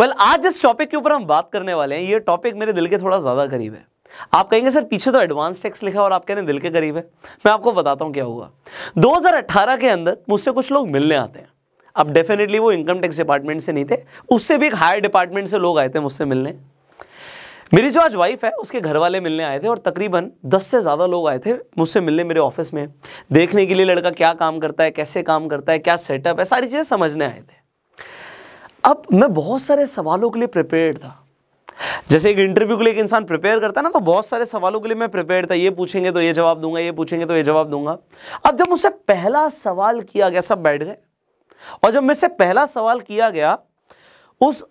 well well, आज जिस topic के ऊपर हम बात करने वाले हैं ये टॉपिक मेरे दिल के थोड़ा ज़्यादा करीब है आप कहेंगे सर पीछे तो एडवांस टैक्स लिखा और आप कह रहे हैं दिल के करीब है मैं आपको बताता हूँ क्या हुआ 2018 के अंदर मुझसे कुछ लोग मिलने आते हैं अब डेफिनेटली वो इनकम टैक्स डिपार्टमेंट से नहीं थे उससे भी एक हायर डिपार्टमेंट से लोग आए थे मुझसे मिलने मेरी जो आज वाइफ है उसके घर वाले मिलने आए थे और तकरीबन दस से ज़्यादा लोग आए थे मुझसे मिलने मेरे ऑफिस में देखने के लिए लड़का क्या काम करता है कैसे काम करता है क्या सेटअप है सारी चीज़ें समझने आए थे अब मैं बहुत सारे सवालों के लिए प्रिपेयर था जैसे एक इंटरव्यू के लिए एक इंसान प्रिपेयर करता है ना तो बहुत सारे सवालों के लिए मैं प्रिपेयर था ये पूछेंगे तो ये जवाब दूंगा ये पूछेंगे तो ये जवाब दूंगा अब जब मुझसे पहला सवाल किया गया सब बैठ गए और जब मुझसे पहला सवाल किया गया उस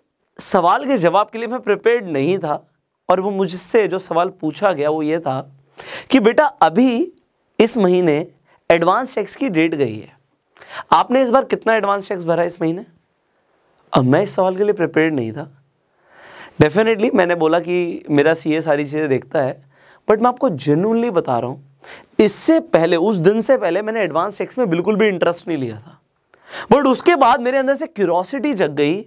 सवाल के जवाब के लिए मैं प्रिपेयर नहीं था और वो मुझसे जो सवाल पूछा गया वो ये था कि बेटा अभी इस महीने एडवांस टैक्स की डेट गई है आपने इस बार कितना एडवांस टैक्स भरा इस महीने अब मैं इस सवाल के लिए प्रिपेयर नहीं था डेफिनेटली मैंने बोला कि मेरा सीए सारी चीज़ें देखता है बट मैं आपको जेनुअनली बता रहा हूँ इससे पहले उस दिन से पहले मैंने एडवांस सेक्स में बिल्कुल भी इंटरेस्ट नहीं लिया था बट उसके बाद मेरे अंदर से क्यूरोसिटी जग गई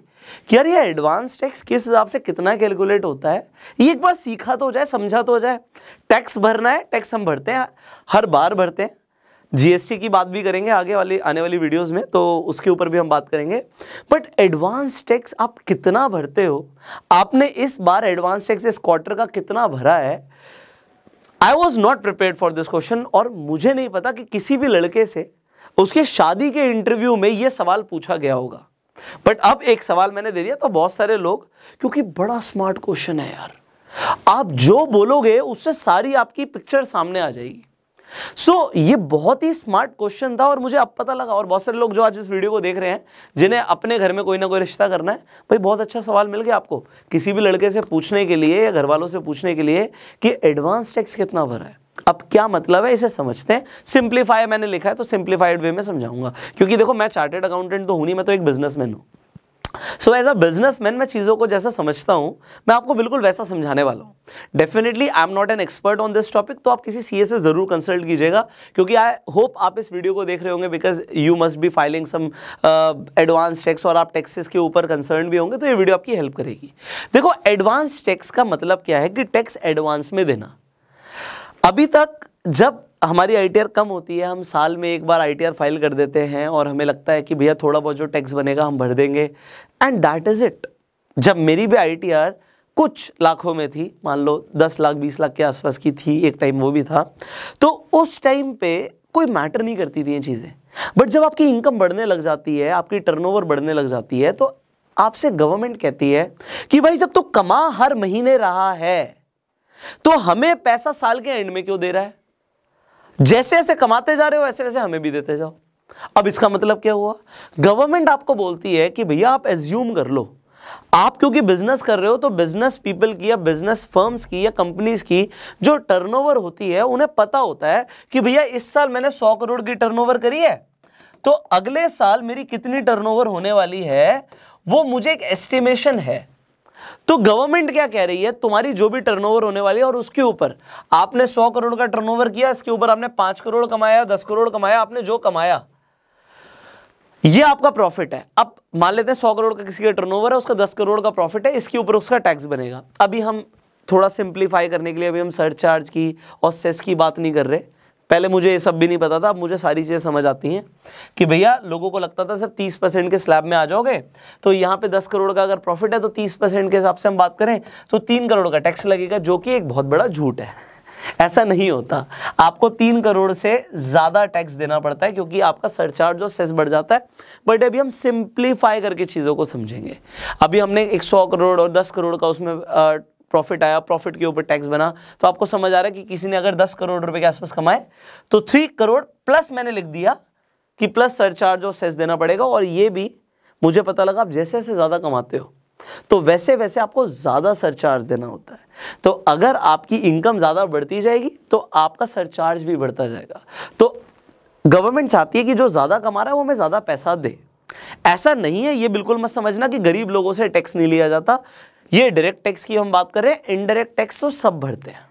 कि यार ये एडवांस टैक्स किस हिसाब से कितना कैलकुलेट होता है ये एक बार सीखा तो हो जाए समझा तो हो जाए टैक्स भरना है टैक्स हम भरते हैं हर बार भरते हैं जीएसटी की बात भी करेंगे आगे वाली आने वाली वीडियोस में तो उसके ऊपर भी हम बात करेंगे बट एडवांस टैक्स आप कितना भरते हो आपने इस बार एडवांस टैक्स इस क्वार्टर का कितना भरा है I was not prepare for this question और मुझे नहीं पता कि किसी भी लड़के से उसके शादी के इंटरव्यू में ये सवाल पूछा गया होगा बट अब एक सवाल मैंने दे दिया तो बहुत सारे लोग क्योंकि बड़ा स्मार्ट क्वेश्चन है यार आप जो बोलोगे उससे सारी आपकी पिक्चर सामने आ जाएगी सो so, ये बहुत ही स्मार्ट क्वेश्चन था और मुझे अब पता लगा और बहुत सारे लोग जो आज इस वीडियो को देख रहे हैं जिन्हें अपने घर में कोई ना कोई रिश्ता करना है भाई बहुत अच्छा सवाल मिल गया आपको किसी भी लड़के से पूछने के लिए या घर वालों से पूछने के लिए कि एडवांस टैक्स कितना भरा है अब क्या मतलब है इसे समझते हैं सिंप्लीफाई मैंने लिखा है तो सिंप्लीफाइड वे में समझाऊंगा क्योंकि देखो मैं चार्टेड अकाउंटेंट तो हूं नहीं मैं तो एक बिजनेसमैन हूं सो एज अ मैन मैं चीज़ों को जैसा समझता हूँ मैं आपको बिल्कुल वैसा समझाने वाला हूँ definitely I am not an expert on this topic तो आप किसी सी से ज़रूर कंसल्ट कीजिएगा क्योंकि आई होप आप इस वीडियो को देख रहे होंगे because you must be filing some advance tax और आप टैक्सेस के ऊपर कंसर्न भी होंगे तो ये वीडियो आपकी हेल्प करेगी देखो एडवांस टैक्स का मतलब क्या है कि टैक्स एडवांस में देना अभी तक जब हमारी आई कम होती है हम साल में एक बार आई फाइल कर देते हैं और हमें लगता है कि भैया थोड़ा बहुत जो टैक्स बनेगा हम भर देंगे एंड दैट इज़ इट जब मेरी भी आई कुछ लाखों में थी मान लो दस लाख बीस लाख के आसपास की थी एक टाइम वो भी था तो उस टाइम पे कोई मैटर नहीं करती थी ये चीज़ें बट जब आपकी इनकम बढ़ने लग जाती है आपकी टर्नओवर बढ़ने लग जाती है तो आपसे गवर्नमेंट कहती है कि भाई जब तो कमा हर महीने रहा है तो हमें पैसा साल के एंड में क्यों दे रहा है जैसे जैसे कमाते जा रहे हो वैसे वैसे हमें भी देते जाओ अब इसका मतलब क्या हुआ गवर्नमेंट आपको बोलती है कि भैया आप एज्यूम कर लो आप क्योंकि बिजनेस कर रहे हो तो बिजनेस पीपल की या बिजनेस फर्म्स की या कंपनीज की जो टर्नओवर होती है उन्हें पता होता है कि भैया इस साल मैंने सौ करोड़ की टर्नओवर करी है तो अगले साल मेरी कितनी टर्नओवर होने वाली है वो मुझे एक एस्टिमेशन है तो गवर्नमेंट क्या कह रही है तुम्हारी जो भी टर्नओवर होने वाली है और उसके ऊपर आपने सौ करोड़ का टर्नओवर किया इसके ऊपर आपने पांच करोड़ कमाया दस करोड़ कमाया आपने जो कमाया ये आपका प्रॉफिट है अब मान लेते हैं सौ करोड़ का किसी का टर्नओवर है उसका दस करोड़ का प्रॉफिट है इसके ऊपर उसका टैक्स बनेगा अभी हम थोड़ा सिंप्लीफाई करने के लिए अभी हम सरचार्ज की और सेस की बात नहीं कर रहे पहले मुझे ये सब भी नहीं पता था अब मुझे सारी चीज़ें समझ आती हैं कि भैया लोगों को लगता था सर तीस परसेंट के स्लैब में आ जाओगे तो यहाँ पे दस करोड़ का अगर प्रॉफिट है तो तीस परसेंट के हिसाब से हम बात करें तो तीन करोड़ का टैक्स लगेगा जो कि एक बहुत बड़ा झूठ है ऐसा नहीं होता आपको तीन करोड़ से ज़्यादा टैक्स देना पड़ता है क्योंकि आपका सरचार्ज और सेस बढ़ जाता है बट अभी हम सिंप्लीफाई करके चीज़ों को समझेंगे अभी हमने एक सौ करोड़ और दस करोड़ का उसमें प्रॉफिट आया प्रॉफिट के ऊपर टैक्स बना तो आपको समझ आ रहा है कि किसी ने अगर दस करोड़ रुपए के आसपास कमाए तो थ्री करोड़ प्लस मैंने लिख दिया कि प्लस सरचार्ज और सेस देना पड़ेगा और ये भी मुझे पता लगा आप जैसे जैसे ज़्यादा कमाते हो तो वैसे वैसे आपको ज़्यादा सरचार्ज देना होता है तो अगर आपकी इनकम ज़्यादा बढ़ती जाएगी तो आपका सरचार्ज भी बढ़ता जाएगा तो गवर्नमेंट चाहती है कि जो ज़्यादा कमा रहा है वो हमें ज़्यादा पैसा दे ऐसा नहीं है ये बिल्कुल मत समझना कि गरीब लोगों से टैक्स नहीं लिया जाता ये डायरेक्ट टैक्स की हम बात कर रहे हैं इनडायरेक्ट टैक्स तो सब भरते हैं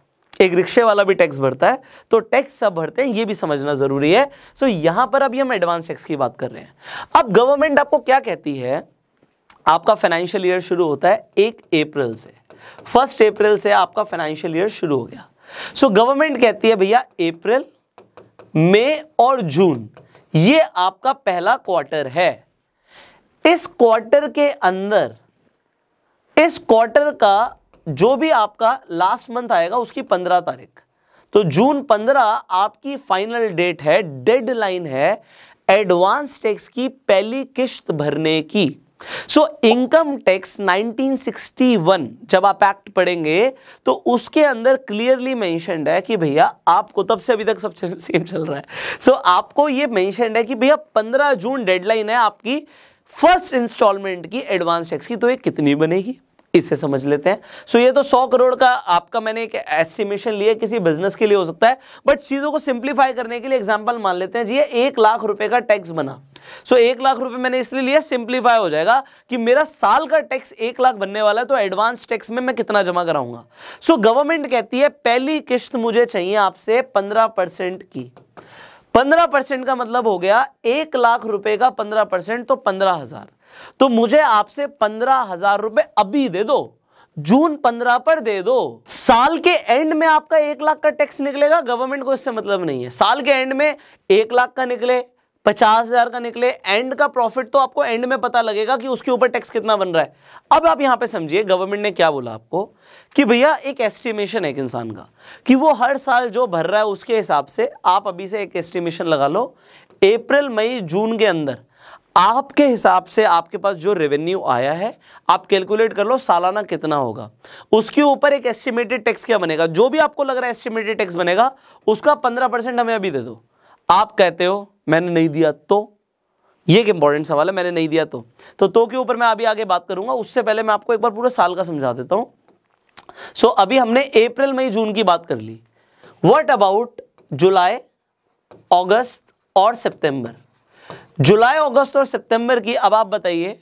एक रिक्शे वाला भी टैक्स भरता है तो टैक्स सब भरते हैं ये भी समझना ज़रूरी है सो यहां पर अभी हम एडवांस टैक्स की बात कर रहे हैं अब गवर्नमेंट आपको क्या कहती है आपका फाइनेंशियल ईयर शुरू होता है एक अप्रैल से फर्स्ट अप्रैल से आपका फाइनेंशियल ईयर शुरू हो गया सो so, गवर्नमेंट कहती है भैया अप्रैल मई और जून ये आपका पहला क्वार्टर है इस क्वार्टर के अंदर इस क्वार्टर का जो भी आपका लास्ट मंथ आएगा उसकी पंद्रह तारीख तो जून पंद्रह आपकी फाइनल डेट है डेडलाइन है एडवांस टैक्स की पहली किश्त भरने की सो इनकम टैक्स 1961 जब आप एक्ट पढ़ेंगे तो उसके अंदर क्लियरली मैं है कि भैया आपको तब से अभी तक सब सेम चल रहा है सो so, आपको ये मेंशनड है कि भैया 15 जून डेडलाइन है आपकी फर्स्ट इंस्टॉलमेंट की एडवांस टैक्स की तो ये कितनी बनेगी इससे समझ लेते हैं सो so, ये तो 100 करोड़ का आपका मैंने एक एस्टिमेशन लिया किसी बिजनेस के लिए हो सकता है बट चीज़ों को सिंप्लीफाई करने के लिए एग्जांपल मान लेते हैं जी ये एक लाख रुपए का टैक्स बना सो so, एक लाख रुपए मैंने इसलिए लिया सिंप्लीफाई हो जाएगा कि मेरा साल का टैक्स एक लाख बनने वाला है तो एडवांस टैक्स में मैं कितना जमा कराऊंगा सो so, गवर्नमेंट कहती है पहली किश्त मुझे चाहिए आपसे पंद्रह की पंद्रह परसेंट का मतलब हो गया एक लाख रुपए का पंद्रह परसेंट तो पंद्रह हजार तो मुझे आपसे पंद्रह हजार रुपए अभी दे दो जून पंद्रह पर दे दो साल के एंड में आपका एक लाख का टैक्स निकलेगा गवर्नमेंट को इससे मतलब नहीं है साल के एंड में एक लाख का निकले पचास हजार का निकले एंड का प्रॉफिट तो आपको एंड में पता लगेगा कि उसके ऊपर टैक्स कितना बन रहा है अब आप यहां पे समझिए गवर्नमेंट ने क्या बोला आपको कि भैया एक एस्टिमेशन है एक इंसान का कि वो हर साल जो भर रहा है उसके हिसाब से आप अभी से एक एस्टिमेशन लगा लो अप्रैल मई जून के अंदर आपके हिसाब से आपके पास जो रेवेन्यू आया है आप कैलकुलेट कर लो सालाना कितना होगा उसके ऊपर एक एस्टिमेटेड टैक्स क्या बनेगा जो भी आपको लग रहा है एस्टिमेटेड टैक्स बनेगा उसका पंद्रह परसेंट हमें अभी दे दो आप कहते हो मैंने नहीं दिया तो ये एक इंपॉर्टेंट सवाल है मैंने नहीं दिया तो तो, तो के ऊपर मैं अभी आगे बात करूंगा उससे पहले मैं आपको एक बार पूरे साल का समझा देता हूँ सो so, अभी हमने अप्रैल मई जून की बात कर ली वट अबाउट जुलाई अगस्त और सितंबर जुलाई अगस्त और सितंबर की अब आप बताइए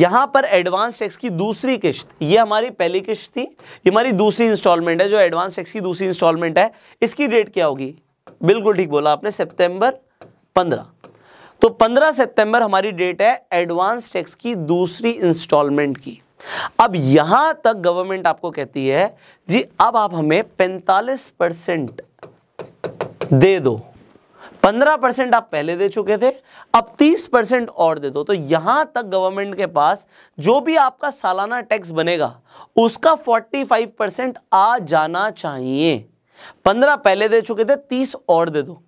यहां पर एडवांस टैक्स की दूसरी किश्त ये हमारी पहली किश्त थी ये हमारी दूसरी इंस्टॉलमेंट है जो एडवांस टैक्स की दूसरी इंस्टॉलमेंट है इसकी डेट क्या होगी बिल्कुल ठीक बोला आपने सितंबर 15 तो 15 सितंबर हमारी डेट है एडवांस टैक्स की दूसरी इंस्टॉलमेंट की अब यहां तक गवर्नमेंट आपको कहती है जी अब आप हमें पैंतालीस परसेंट दे दो 15 परसेंट आप पहले दे चुके थे अब 30 परसेंट और दे दो तो यहां तक गवर्नमेंट के पास जो भी आपका सालाना टैक्स बनेगा उसका फोर्टी फाइव परसेंट आ जाना चाहिए पंद्रह पहले दे चुके थे तीस और दे दो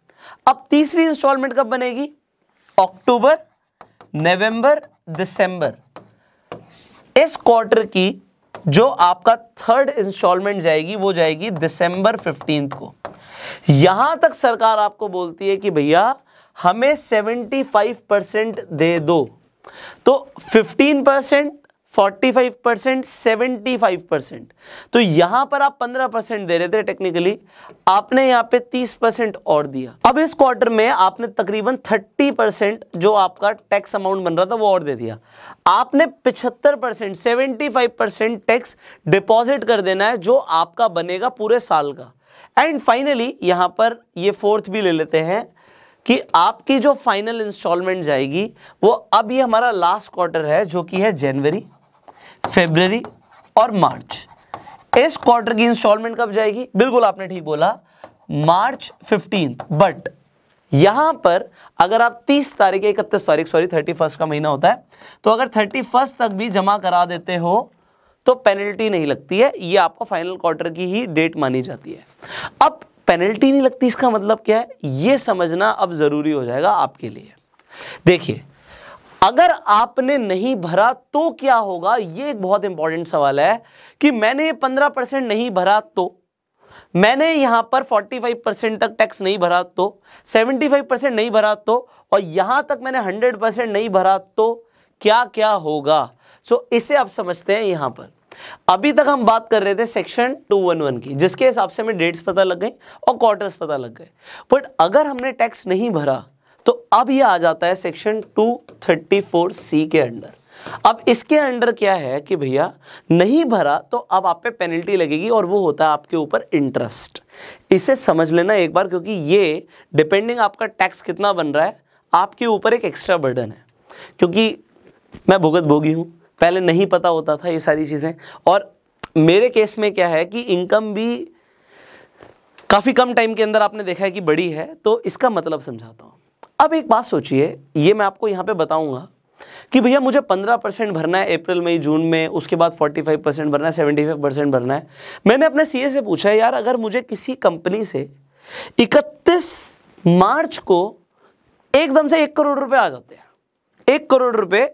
अब तीसरी इंस्टॉलमेंट कब बनेगी अक्टूबर नवंबर दिसंबर इस क्वार्टर की जो आपका थर्ड इंस्टॉलमेंट जाएगी वो जाएगी दिसंबर फिफ्टीन को यहां तक सरकार आपको बोलती है कि भैया हमें 75 परसेंट दे दो तो 15 परसेंट 45 परसेंट सेवेंटी परसेंट तो यहां पर आप 15 परसेंट दे रहे थे टेक्निकली आपने यहां पे 30 परसेंट और दिया अब इस क्वार्टर में आपने तकरीबन 30 परसेंट जो आपका टैक्स अमाउंट बन रहा था वो और दे दिया आपने 75 percent seventy percent tax deposit कर देना है जो आपका बनेगा पूरे साल का एंड फाइनली यहां पर ये फोर्थ भी ले लेते हैं कि आपकी जो फाइनल इंस्टॉलमेंट जाएगी वो अब ये हमारा लास्ट क्वार्टर है जो कि है जनवरी फेबररी और मार्च इस क्वार्टर की इंस्टॉलमेंट कब जाएगी बिल्कुल आपने ठीक बोला मार्च फिफ्टीन बट यहां पर अगर आप 30 तारीख या इकतीस तारीख सॉरी थर्टी फर्स्ट का महीना होता है तो अगर थर्टी फर्स्ट तक भी जमा करा देते हो तो पेनल्टी नहीं लगती है ये आपका फाइनल क्वार्टर की ही डेट मानी जाती है अब पेनल्टी नहीं लगती इसका मतलब क्या है ये समझना अब ज़रूरी हो जाएगा आपके लिए देखिए अगर आपने नहीं भरा तो क्या होगा ये एक बहुत इंपॉर्टेंट सवाल है कि मैंने ये पंद्रह परसेंट नहीं भरा तो मैंने यहां पर 45 परसेंट तक टैक्स नहीं भरा तो 75 परसेंट नहीं भरा तो और यहां तक मैंने 100 परसेंट नहीं भरा तो क्या क्या होगा सो so, इसे आप समझते हैं यहाँ पर अभी तक हम बात कर रहे थे सेक्शन 211 की जिसके हिसाब से हमें डेट्स पता लग गए और क्वार्टर्स पता लग गए बट अगर हमने टैक्स नहीं भरा तो अब ये आ जाता है सेक्शन 234 सी के अंडर अब इसके अंडर क्या है कि भैया नहीं भरा तो अब आप पे पेनल्टी लगेगी और वो होता है आपके ऊपर इंटरेस्ट इसे समझ लेना एक बार क्योंकि ये डिपेंडिंग आपका टैक्स कितना बन रहा है आपके ऊपर एक एक्स्ट्रा बर्डन है क्योंकि मैं भुगत भोगी हूँ पहले नहीं पता होता था ये सारी चीज़ें और मेरे केस में क्या है कि इनकम भी काफ़ी कम टाइम के अंदर आपने देखा है कि बड़ी है तो इसका मतलब समझाता हूँ अब एक बात सोचिए ये मैं आपको यहाँ पे बताऊंगा कि भैया मुझे 15 परसेंट भरना है अप्रैल मई जून में उसके बाद 45 परसेंट भरना है 75 परसेंट भरना है मैंने अपने सीए से पूछा यार अगर मुझे किसी कंपनी से 31 मार्च को एकदम से एक करोड़ रुपए आ जाते हैं एक करोड़ रुपए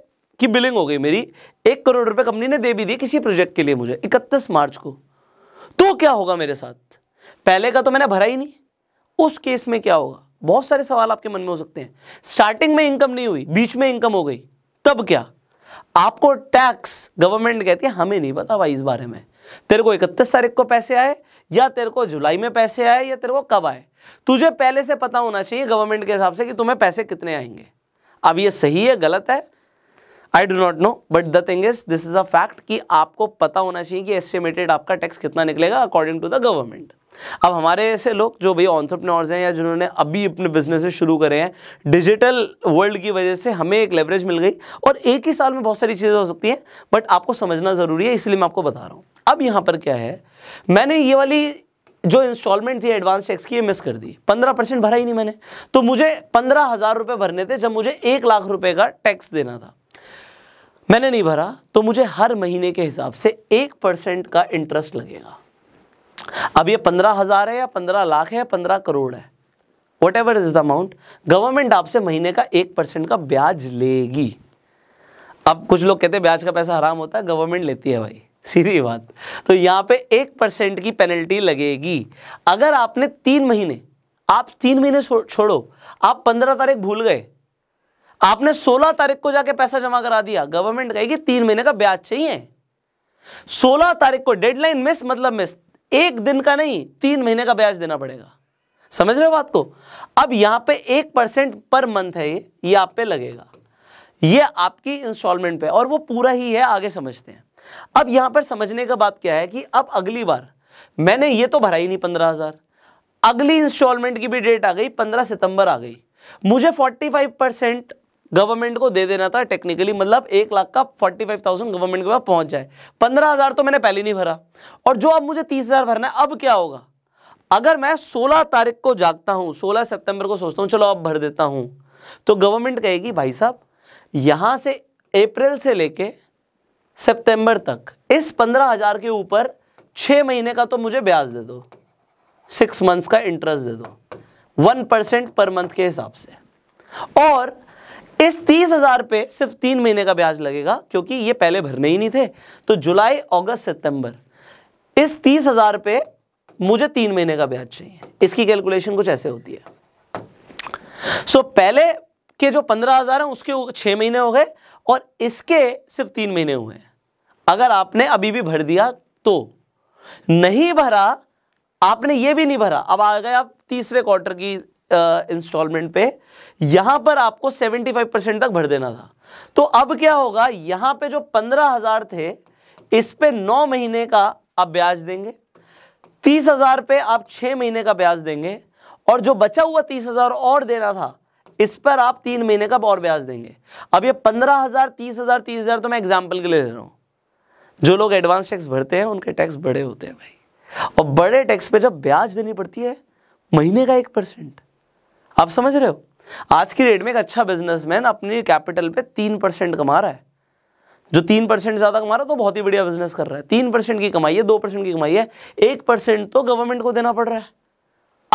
की बिलिंग हो गई मेरी एक करोड़ रुपए कंपनी ने दे भी दी किसी प्रोजेक्ट के लिए मुझे इकतीस मार्च को तो क्या होगा मेरे साथ पहले का तो मैंने भरा ही नहीं उस केस में क्या होगा बहुत सारे सवाल आपके मन में हो सकते हैं स्टार्टिंग में इनकम नहीं हुई बीच में इनकम हो गई तब क्या आपको टैक्स गवर्नमेंट कहती है हमें नहीं पता भाई इस बारे में तेरे को इकतीस तारीख को पैसे आए या तेरे को जुलाई में पैसे आए या तेरे को कब आए तुझे पहले से पता होना चाहिए गवर्नमेंट के हिसाब से कि तुम्हें पैसे कितने आएंगे अब ये सही है गलत है I do not know but the thing is this is a fact कि आपको पता होना चाहिए कि एस्टिमेटेड आपका टैक्स कितना निकलेगा अकॉर्डिंग टू द गवर्नमेंट अब हमारे ऐसे लोग जो भैया ऑन्टरप्रनोर्स हैं या जिन्होंने अभी अपने बिजनेसेस शुरू करे हैं डिजिटल वर्ल्ड की वजह से हमें एक लेवरेज मिल गई और एक ही साल में बहुत सारी चीज़ें हो सकती हैं बट आपको समझना ज़रूरी है इसलिए मैं आपको बता रहा हूँ अब यहाँ पर क्या है मैंने ये वाली जो इंस्टॉलमेंट थी एडवांस टैक्स की मिस कर दी पंद्रह परसेंट भरा ही नहीं मैंने तो मुझे पंद्रह हज़ार रुपये भरने थे जब मुझे एक लाख रुपए का टैक्स देना था मैंने नहीं भरा तो मुझे हर महीने के हिसाब से एक परसेंट का इंटरेस्ट लगेगा अब ये पंद्रह हज़ार है या पंद्रह लाख है या पंद्रह करोड़ है whatever is the amount government आपसे महीने का एक परसेंट का ब्याज लेगी अब कुछ लोग कहते हैं ब्याज का पैसा हराम होता है गवर्नमेंट लेती है भाई सीधी बात तो यहां पे एक परसेंट की पेनल्टी लगेगी अगर आपने तीन महीने आप तीन महीने छोड़ो आप पंद्रह तारीख भूल गए आपने सोलह तारीख को जाके पैसा जमा करा दिया गवर्नमेंट कहेगी तीन महीने का ब्याज चाहिए सोलह तारीख को डेडलाइन मिस मतलब मिस एक दिन का नहीं तीन महीने का ब्याज देना पड़ेगा समझ रहे हो बात को अब यहां पे एक परसेंट पर मंथ है ये ये आप पे लगेगा ये आपकी इंस्टॉलमेंट पे और वो पूरा ही है आगे समझते हैं अब यहां पर समझने का बात क्या है कि अब अगली बार मैंने ये तो भरा ही नहीं पंद्रह हज़ार अगली इंस्टॉलमेंट की भी डेट आ गई पंद्रह सितंबर आ गई मुझे फोर्टी फाइव परसेंट गवर्नमेंट को दे देना था टेक्निकली मतलब एक लाख का फोर्टी फाइव थाउजेंड गवर्नमेंट के पास पहुंच जाए पंद्रह हजार तो मैंने पहले नहीं भरा और जो अब मुझे तीस हजार भरना है अब क्या होगा अगर मैं सोलह तारीख को जागता हूं सोलह सितंबर को सोचता हूं चलो अब भर देता हूं तो गवर्नमेंट कहेगी भाई साहब यहां से अप्रैल से लेके सेप्टेंबर तक इस पंद्रह हजार के ऊपर छह महीने का तो मुझे ब्याज दे दो सिक्स मंथ्स का इंटरेस्ट दे दो वन परसेंट पर मंथ के हिसाब से और इस तीस हज़ार पे सिर्फ तीन महीने का ब्याज लगेगा क्योंकि ये पहले भरने ही नहीं थे तो जुलाई अगस्त सितंबर इस तीस हज़ार पे मुझे तीन महीने का ब्याज चाहिए इसकी कैलकुलेशन कुछ ऐसे होती है सो so, पहले के जो पंद्रह हज़ार है उसके छह महीने हो गए और इसके सिर्फ तीन महीने हुए हैं अगर आपने अभी भी भर दिया तो नहीं भरा आपने ये भी नहीं भरा अब आ गए आप तीसरे क्वार्टर की इंस्टॉलमेंट पे यहां पर आपको 75 परसेंट तक भर देना था तो अब क्या होगा यहां पे जो पंद्रह हजार थे इस पे नौ महीने का आप ब्याज देंगे तीस हजार पे आप छह महीने का ब्याज देंगे और जो बचा हुआ तीस हजार और देना था इस पर आप तीन महीने का और ब्याज देंगे अब ये पंद्रह हजार तीस हजार तीस हजार तो मैं एग्जाम्पल के लिए ले रहा हूं जो लोग एडवांस टैक्स भरते हैं उनके टैक्स बड़े होते हैं भाई और बड़े टैक्स पे जब ब्याज देनी पड़ती है महीने का एक परसेंट आप समझ रहे हो आज की डेट में एक अच्छा बिजनेसमैन अपनी कैपिटल पे तीन परसेंट कमा रहा है जो तीन परसेंट ज़्यादा कमा रहा है तो बहुत ही बढ़िया बिजनेस कर रहा है तीन परसेंट की कमाई है दो परसेंट की कमाई है एक परसेंट तो गवर्नमेंट को देना पड़ रहा है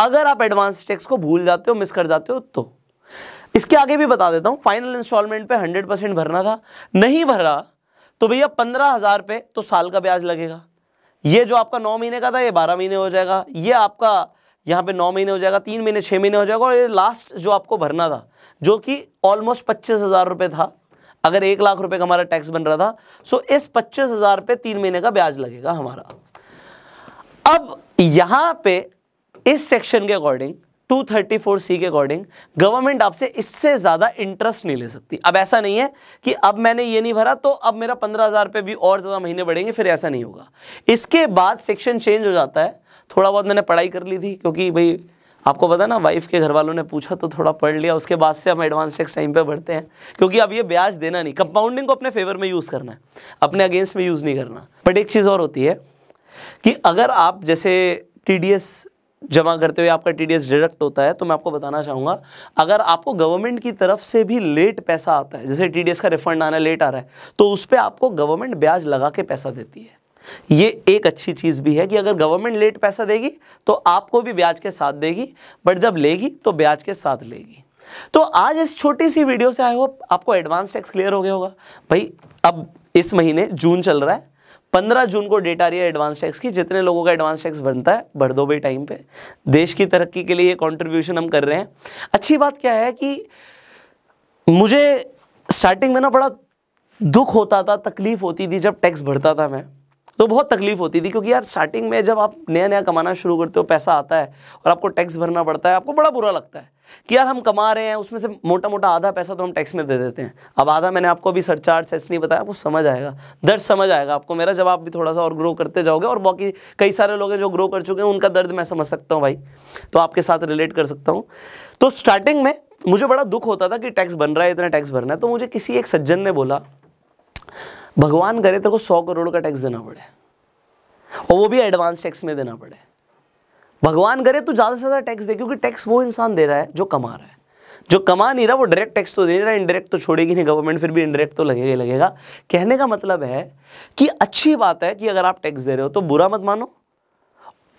अगर आप एडवांस टैक्स को भूल जाते हो मिस कर जाते हो तो इसके आगे भी बता देता हूँ फाइनल इंस्टॉलमेंट पे हंड्रेड परसेंट भरना था नहीं भर रहा तो भैया पंद्रह हज़ार पे तो साल का ब्याज लगेगा ये जो आपका नौ महीने का था ये बारह महीने हो जाएगा ये आपका यहाँ पे नौ महीने हो जाएगा तीन महीने छः महीने हो जाएगा और ये लास्ट जो आपको भरना था जो कि ऑलमोस्ट पच्चीस हज़ार रुपये था अगर एक लाख रुपए का हमारा टैक्स बन रहा था सो इस पच्चीस हज़ार पे तीन महीने का ब्याज लगेगा हमारा अब यहाँ पे इस सेक्शन के अकॉर्डिंग 234 सी के अकॉर्डिंग गवर्नमेंट आपसे इससे ज़्यादा इंटरेस्ट नहीं ले सकती अब ऐसा नहीं है कि अब मैंने ये नहीं भरा तो अब मेरा पंद्रह हज़ार रुपये भी और ज़्यादा महीने बढ़ेंगे फिर ऐसा नहीं होगा इसके बाद सेक्शन चेंज हो जाता है थोड़ा बहुत मैंने पढ़ाई कर ली थी क्योंकि भाई आपको पता ना वाइफ के घर वालों ने पूछा तो थोड़ा पढ़ लिया उसके बाद से हम एडवांस टैक्स टाइम पे बढ़ते हैं क्योंकि अब ये ब्याज देना नहीं कंपाउंडिंग को अपने फेवर में यूज़ करना है अपने अगेंस्ट में यूज़ नहीं करना बट एक चीज़ और होती है कि अगर आप जैसे टी जमा करते हुए आपका टी डिडक्ट होता है तो मैं आपको बताना चाहूँगा अगर आपको गवर्नमेंट की तरफ से भी लेट पैसा आता है जैसे टी का रिफंड आना लेट आ रहा है तो उस पर आपको गवर्नमेंट ब्याज लगा के पैसा देती है ये एक अच्छी चीज़ भी है कि अगर गवर्नमेंट लेट पैसा देगी तो आपको भी ब्याज के साथ देगी बट जब लेगी तो ब्याज के साथ लेगी तो आज इस छोटी सी वीडियो से आई होप आपको एडवांस टैक्स क्लियर हो गया होगा भाई अब इस महीने जून चल रहा है पंद्रह जून को डेट आ रही है एडवांस टैक्स की जितने लोगों का एडवांस टैक्स बनता है भर दो भाई टाइम पे देश की तरक्की के लिए ये कॉन्ट्रीब्यूशन हम कर रहे हैं अच्छी बात क्या है कि मुझे स्टार्टिंग में ना बड़ा दुख होता था तकलीफ होती थी जब टैक्स भरता था मैं तो बहुत तकलीफ होती थी क्योंकि यार स्टार्टिंग में जब आप नया नया कमाना शुरू करते हो पैसा आता है और आपको टैक्स भरना पड़ता है आपको बड़ा बुरा लगता है कि यार हम कमा रहे हैं उसमें से मोटा मोटा आधा पैसा तो हम टैक्स में दे देते हैं अब आधा मैंने आपको अभी सरचार्ज सेस नहीं बताया आपको समझ आएगा दर्द समझ आएगा आपको मेरा जब आप भी थोड़ा सा और ग्रो करते जाओगे और बाकी कई सारे लोग हैं जो ग्रो कर चुके हैं उनका दर्द मैं समझ सकता हूँ भाई तो आपके साथ रिलेट कर सकता हूँ तो स्टार्टिंग में मुझे बड़ा दुख होता था कि टैक्स बन रहा है इतना टैक्स भरना है तो मुझे किसी एक सज्जन ने बोला भगवान करे तेरे को सौ करोड़ का टैक्स देना पड़े और वो भी एडवांस टैक्स में देना पड़े भगवान करे तू ज़्यादा से ज़्यादा टैक्स दे क्योंकि टैक्स वो इंसान दे रहा है जो कमा रहा है जो कमा नहीं रहा वो डायरेक्ट टैक्स तो दे रहा है इनडायरेक्ट तो छोड़ेगी नहीं गवर्नमेंट फिर भी इनडायरेक्ट तो लगेगा ही लगेगा कहने का मतलब है कि अच्छी बात है कि अगर आप टैक्स दे रहे हो तो बुरा मत मानो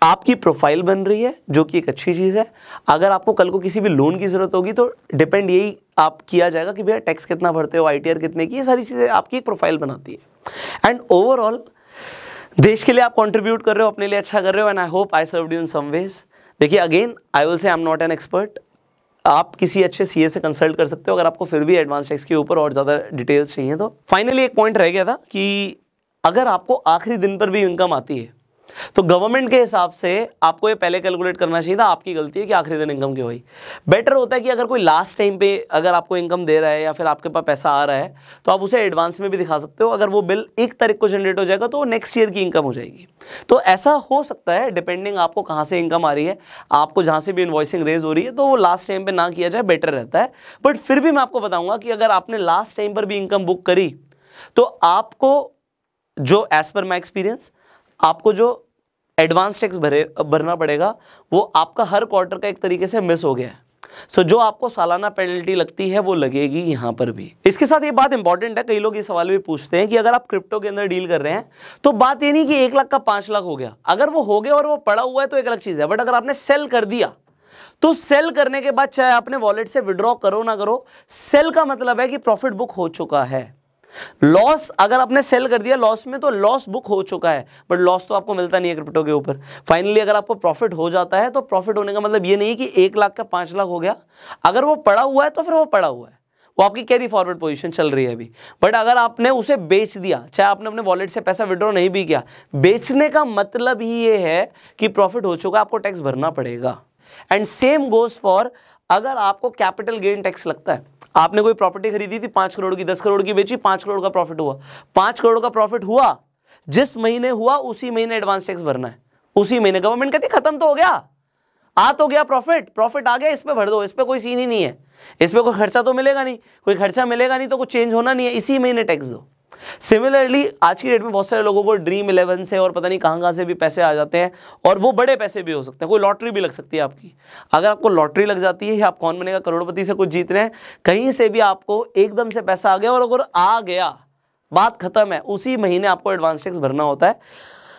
आपकी प्रोफाइल बन रही है जो कि एक अच्छी चीज़ है अगर आपको कल को किसी भी लोन की ज़रूरत होगी तो डिपेंड यही आप किया जाएगा कि भैया टैक्स कितना भरते हो आई कितने की ये सारी चीज़ें आपकी एक प्रोफाइल बनाती है एंड ओवरऑल देश के लिए आप कंट्रीब्यूट कर रहे हो अपने लिए अच्छा कर रहे हो and I hope I serve you in some ways देखिए again I will say I am not an expert आप किसी अच्छे सीए से कंसल्ट कर सकते हो अगर आपको फिर भी एडवांस टैक्स के ऊपर और ज़्यादा डिटेल्स चाहिए तो फाइनली एक पॉइंट रह गया था कि अगर आपको आखिरी दिन पर भी इनकम आती है तो गवर्नमेंट के हिसाब से आपको ये पहले कैलकुलेट करना चाहिए था आपकी गलती है कि आखिरी दिन इनकम क्यों हुई बेटर होता है कि अगर कोई लास्ट टाइम पे अगर आपको इनकम दे रहा है या फिर आपके पास पैसा आ रहा है तो आप उसे एडवांस में भी दिखा सकते हो अगर वो बिल एक तारीख को जनरेट हो जाएगा तो नेक्स्ट ईयर की इनकम हो जाएगी तो ऐसा हो सकता है डिपेंडिंग आपको कहाँ से इनकम आ रही है आपको जहाँ से भी इन्वॉइसिंग रेज हो रही है तो वो लास्ट टाइम पर ना किया जाए बेटर रहता है बट फिर भी मैं आपको बताऊँगा कि अगर आपने लास्ट टाइम पर भी इनकम बुक करी तो आपको जो एज़ पर माई एक्सपीरियंस आपको जो एडवांस टैक्स भरे भरना पड़ेगा वो आपका हर क्वार्टर का एक तरीके से मिस हो गया है सो so, जो आपको सालाना पेनल्टी लगती है वो लगेगी यहां पर भी इसके साथ ये बात इंपॉर्टेंट है कई लोग ये सवाल भी पूछते हैं कि अगर आप क्रिप्टो के अंदर डील कर रहे हैं तो बात ये नहीं कि एक लाख का पांच लाख हो गया अगर वो हो गया और वो पड़ा हुआ है तो एक अलग चीज़ है बट अगर आपने सेल कर दिया तो सेल करने के बाद चाहे आपने वॉलेट से विड्रॉ करो ना करो सेल का मतलब है कि प्रॉफिट बुक हो चुका है लॉस अगर आपने सेल कर दिया लॉस में तो लॉस बुक हो चुका है बट लॉस तो आपको मिलता नहीं है क्रिप्टो के ऊपर फाइनली अगर आपको प्रॉफिट हो जाता है तो प्रॉफिट होने का मतलब ये नहीं कि एक लाख का पांच लाख हो गया अगर वो पड़ा हुआ है तो फिर वो पड़ा हुआ है वो आपकी कैरी फॉरवर्ड पोजीशन चल रही है अभी बट अगर आपने उसे बेच दिया चाहे आपने अपने वॉलेट से पैसा विड्रॉ नहीं भी किया बेचने का मतलब ही ये है कि प्रॉफिट हो चुका है आपको टैक्स भरना पड़ेगा एंड सेम गोज फॉर अगर आपको कैपिटल गेन टैक्स लगता है आपने कोई प्रॉपर्टी खरीदी थी पाँच करोड़ की दस करोड़ की बेची पाँच करोड़ का प्रॉफिट हुआ पाँच करोड़ का प्रॉफिट हुआ जिस महीने हुआ उसी महीने एडवांस टैक्स भरना है उसी महीने गवर्नमेंट कहती खत्म तो हो गया आ तो गया प्रॉफिट प्रॉफिट आ गया इस पर भर दो इस पर कोई सीन ही नहीं है इस पर कोई खर्चा तो मिलेगा नहीं कोई खर्चा मिलेगा नहीं तो कुछ चेंज होना नहीं है इसी महीने टैक्स दो सिमिलरली आज की डेट में बहुत सारे लोगों को ड्रीम इलेवन से और पता नहीं कहां कहां से भी पैसे आ जाते हैं और वो बड़े पैसे भी हो सकते हैं कोई लॉटरी भी लग सकती है आपकी अगर आपको लॉटरी लग जाती है या आप कौन बनेगा करोड़पति से कुछ जीत रहे हैं कहीं से भी आपको एकदम से पैसा आ गया और अगर आ गया बात खत्म है उसी महीने आपको एडवांस टैक्स भरना होता है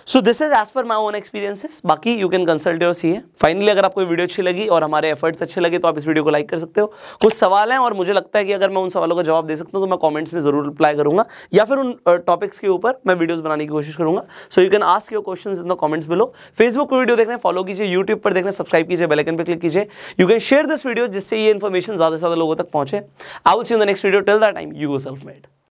so this is as per my own experiences बाकी you can consult your CA finally अगर आपको वीडियो अच्छी लगी और हमारे एफर्ट्स अच्छे लगे तो आप इस वीडियो को लाइक कर सकते हो कुछ सवाल हैं और मुझे लगता है कि अगर मैं उन सवालों का जवाब दे सकता हूँ तो मैं कॉमेंट्स में जरूर रिप्लाई करूँगा या फिर उन टॉपिक्स के ऊपर मैं वीडियोज़ बनाने की कोशिश करूँगा so you can ask your question in the comments below Facebook पर वीडियो देखने फॉलो कीजिए यूट्यूब पर देखने सब्सक्राइब कीजिए बेलकन पर क्लिक कीजिए you can share this video जिससे ये इन्फॉर्मेशन ज़्यादा से ज़्यादा लोगों तक पहुंचे out see in the next video till the time you self made